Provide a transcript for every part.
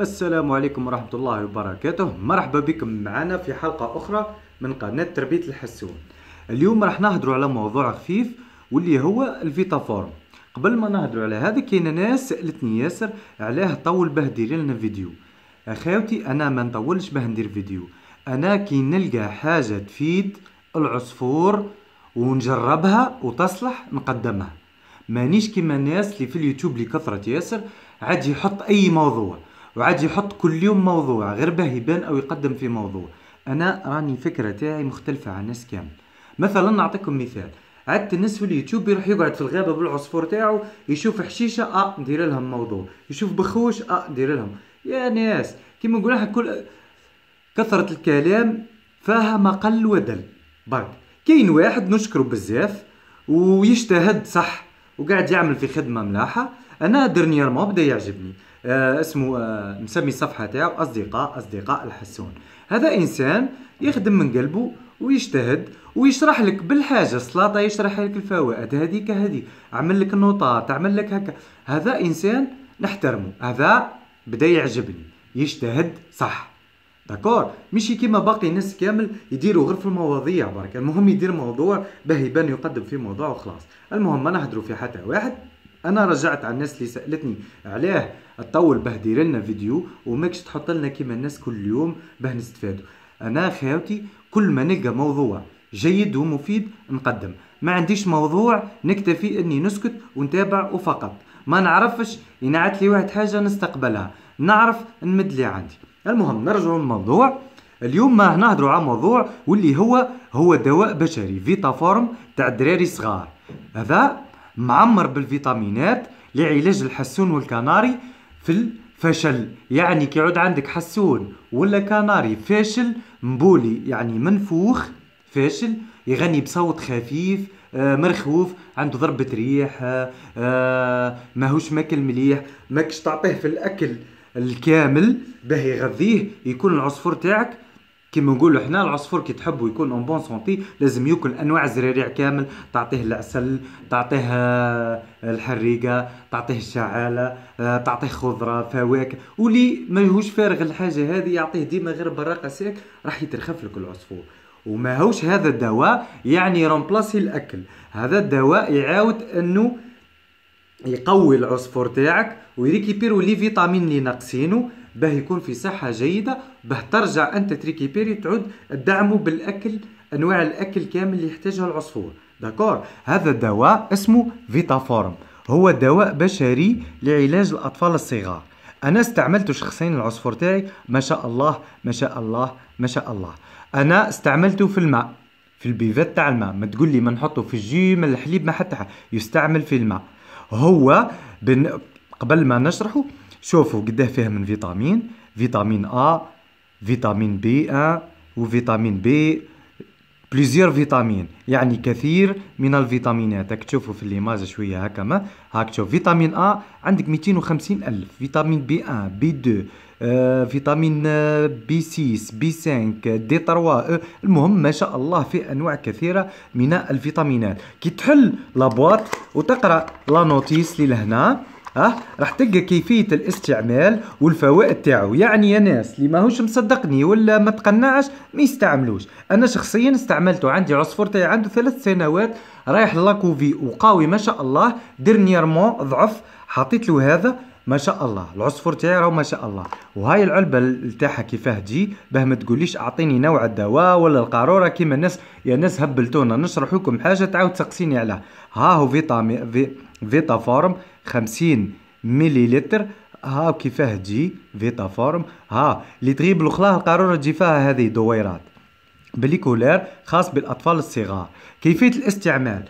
السلام عليكم ورحمة الله وبركاته مرحبا بكم معنا في حلقة أخرى من قناة تربية الحسون اليوم راح نهضروا على موضوع خفيف واللي هو الفيتا فورم قبل ما نهضروا على هذا كاين ناس سالتني ياسر علاه طول باه لنا فيديو اخاوتي انا ما نطولش باه ندير فيديو انا كي نلقى حاجه تفيد العصفور ونجربها وتصلح نقدمها مانيش كيما الناس اللي في اليوتيوب لكثرة ياسر عاد يحط اي موضوع وعاد يحط كل يوم موضوع غير باه يبان او يقدم في موضوع انا راني الفكره تاعي مختلفه عن الناس كامل مثلا نعطيكم مثال عاد الناس في اليوتيوب يروح يقعد في الغابه بالعصفور تاعو يشوف حشيشه اه ندير لهم موضوع يشوف بخوش اه ندير لهم يا ناس كيما نقول لها كل كثره الكلام فيها مقل ودل برك كاين واحد نشكره بزاف ويجتهد صح وقاعد يعمل في خدمه ملاحه انا ديرنييرمون بدا يعجبني آه اسمه آه مسمي الصفحه تاعو اصدقاء اصدقاء الحسون هذا انسان يخدم من قلبه ويجتهد ويشرح لك بالحاجه السلاطه يشرح لك الفوائد هذيك هذي عمل لك النوطات عمل لك هكا هذا انسان نحترمه هذا بدا يعجبني يجتهد صح داكور ماشي كيما باقي الناس كامل يديروا غير في المواضيع برك المهم يدير موضوع باه يبان يقدم في موضوع وخلاص المهم ما نهدروا في حتى واحد انا رجعت على الناس اللي سالتني علاه تطول به دير لنا فيديو وماكش تحط لنا كيما الناس كل يوم باه نستفادوا انا خاوتي كل ما نلقى موضوع جيد ومفيد نقدم ما عنديش موضوع نكتفي اني نسكت ونتابع وفقط ما نعرفش ينعت لي واحد حاجه نستقبلها نعرف نمد لي عندي المهم نرجع للموضوع اليوم ما نهضروا على موضوع واللي هو هو دواء بشري فيتا فورم تاع الدراري صغار هذا معمر بالفيتامينات لعلاج الحسون والكناري في الفشل يعني كي يعود عندك حسون ولا كناري فاشل مبولي يعني منفوخ فاشل يغني بصوت خفيف آه، مرخوف عنده ضربة ريح آه، آه، ماهوش ماكل مليح ماكش تعطيه في الأكل الكامل باه يغذيه يكون العصفور تاعك كيما نقولوا حنا العصفور كي تحبوا يكون اون بون سونتي لازم ياكل انواع الزريريع كامل تعطيه العسل تعطيه آه، الحريقه تعطيه الشعاله آه، تعطيه خضره فواكه واللي ماهوش فارغ الحاجه هذه يعطيه ديما غير براقه ساك راح يترخف لك العصفور وما هوش هذا الدواء يعني رومبلاسي الاكل هذا الدواء يعاود انه يقوي العصفور تاعك ويريكيبيرو لي فيتامين اللي ناقصينه باه يكون في صحه جيده باه ترجع انت تريكيبيري تعود تدعمه بالاكل انواع الاكل كامل اللي يحتاجها العصفور داكور هذا الدواء اسمه فيتافورم هو دواء بشري لعلاج الاطفال الصغار انا استعملته شخصيا العصفور تاعي ما شاء الله ما شاء الله ما شاء الله انا استعملته في الماء في البيفات تاع الماء ما تقول لي ما نحطه في الجي من الحليب ما حتى يستعمل في الماء هو بن... قبل ما نشرحه شوفوا قداه فيها من فيتامين فيتامين ا فيتامين بي 1 وفيتامين بي بليزيور فيتامين يعني كثير من الفيتامينات هاك تشوفوا في ليماج شويه هكا ما هاك تشوف فيتامين ا عندك 250 الف فيتامين بي ان بي 2 آه فيتامين بي 6 بي 5 دي 3 المهم ما شاء الله في انواع كثيره من الفيتامينات كي تحل لابواط وتقرا لا نوتيس اللي لهنا ها راح تلقى كيفيه الاستعمال والفوائد تاعو يعني يا ناس اللي ماهوش مصدقني ولا ما تقنعش ما يستعملوش انا شخصيا استعملته عندي عصفور تاعي عنده ثلاث سنوات رايح لاكوفي وقاوي ما شاء الله ديرنييرمون ضعف حطيت له هذا ما شاء الله العصفور تاعي راهو ما شاء الله وهاي العلبه تاعها كيفاه تجي باه ما تقوليش اعطيني نوع الدواء ولا القاروره كيما الناس يا ناس هبلتونا نشرح لكم حاجه تعاود تسقسيني عليها ها هو فيتامين في فيتا فورم 50 لتر ها كيفاه تجي فيتا فورم ها اللي تغيب الاخلاء القاروره تجي فيها هذه دويرات بليكولير خاص بالاطفال الصغار كيفيه الاستعمال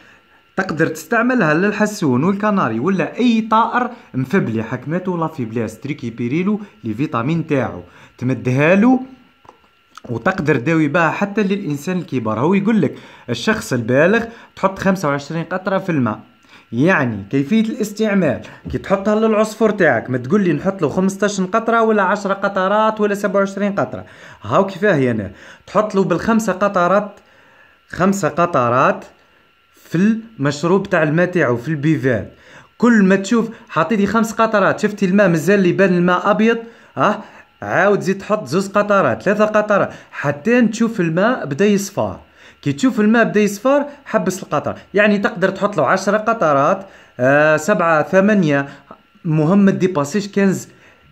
تقدر تستعملها للحسون والكناري ولا اي طائر مفبلي حكمته لا تريكي بيريلو لي فيتامين تاعو تمدها له وتقدر داوي بها حتى للانسان الكبار هو يقول لك الشخص البالغ تحط 25 قطره في الماء يعني كيفيه الاستعمال كي تحطها للعصفور تاعك ما تقول لي نحط له 15 قطره ولا 10 قطرات ولا 27 قطره هاو كيفاه هنا تحط له بالخمسه قطرات خمسه قطرات في المشروب تاع الماء تاعو في البيفات كل ما تشوف حطيتي خمس قطرات شفتي الماء مازال لي بان الماء ابيض اه عاود زيد تحط زوز قطرات ثلاثه قطرات حتى تشوف الماء بدا يصفى كي تشوف الماء بدا يصفر حبس القطر يعني تقدر تحط له 10 قطرات آه سبعة ثمانية مهم ديباسيش 15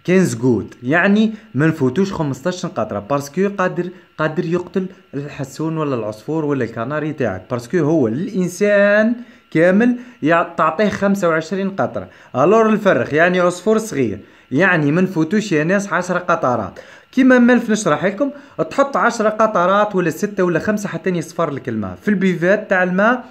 15 جود يعني ما نفوتوش 15 قطره باسكو قادر قادر يقتل الحسون ولا العصفور ولا الكناري تاعك باسكو هو الانسان كامل تعطيه 25 قطره الور الفرخ يعني عصفور صغير يعني من فوتوش يا ناس 10 قطرات كيما ملف نشرح لكم تحط 10 قطرات ولا 6 ولا 5 حتى يصفر لك الماء في البيفات تاع الماء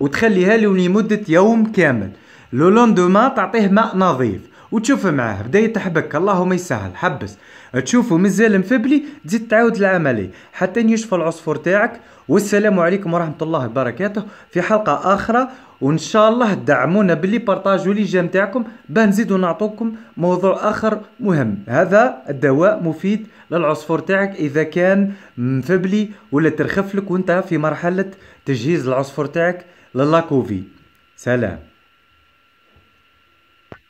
وتخليها له لمده يوم كامل لو لوندوما تعطيه ماء نظيف وتشوفه معاه بدا يتحبك اللهم يسهل حبس تشوفه مازال مفبلي تزيد تعاود العملية حتى يشفى العصفور تاعك والسلام عليكم ورحمة الله وبركاته في حلقة أخرى وان شاء الله دعمونا باللي بارطاجوا لي جام تاعكم باه نزيدو نعطوكم موضوع اخر مهم هذا الدواء مفيد للعصفور تاعك اذا كان مفبلي ولا ترخفلك وانت في مرحله تجهيز العصفور تاعك للاكوفي سلام